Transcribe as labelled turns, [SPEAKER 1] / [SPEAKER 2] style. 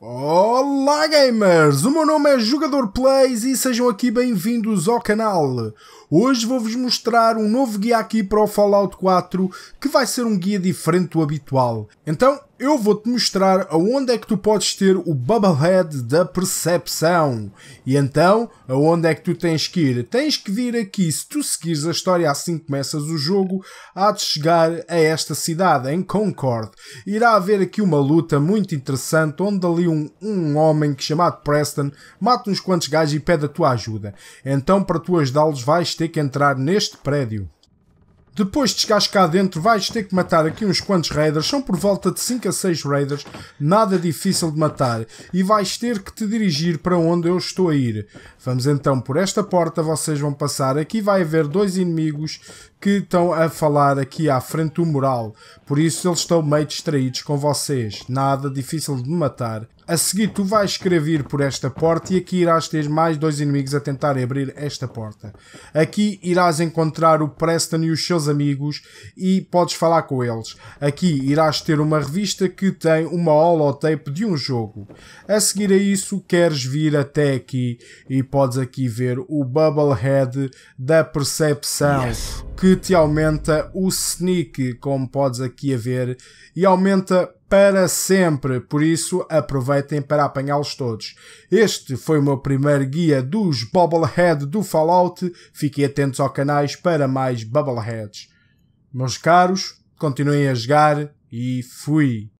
[SPEAKER 1] 哦。Olá gamers, o meu nome é Jogador Plays e sejam aqui bem-vindos ao canal. Hoje vou-vos mostrar um novo guia aqui para o Fallout 4 que vai ser um guia diferente do habitual. Então eu vou-te mostrar aonde é que tu podes ter o Bubblehead da percepção. E então, aonde é que tu tens que ir? Tens que vir aqui, se tu seguires a história assim que começas o jogo, há de chegar a esta cidade, em Concord. Irá haver aqui uma luta muito interessante, onde ali um, um um homem que chamado Preston mata uns quantos gajos e pede a tua ajuda. Então, para tu ajudá-los, vais ter que entrar neste prédio. Depois de chegares cá dentro, vais ter que matar aqui uns quantos raiders. São por volta de 5 a 6 raiders, nada difícil de matar. E vais ter que te dirigir para onde eu estou a ir. Vamos então por esta porta, vocês vão passar. Aqui vai haver dois inimigos que estão a falar aqui à frente do mural, por isso eles estão meio distraídos com vocês, nada difícil de matar. A seguir tu vais escrever por esta porta e aqui irás ter mais dois inimigos a tentar abrir esta porta. Aqui irás encontrar o Preston e os seus amigos e podes falar com eles. Aqui irás ter uma revista que tem uma holotape de um jogo. A seguir a isso queres vir até aqui e podes aqui ver o Bubblehead da Percepção. Yes. Que que te aumenta o sneak, como podes aqui a ver, e aumenta para sempre, por isso aproveitem para apanhá-los todos. Este foi o meu primeiro guia dos Bobblehead do Fallout, fiquem atentos aos canais para mais Bobbleheads. Meus caros, continuem a jogar e fui!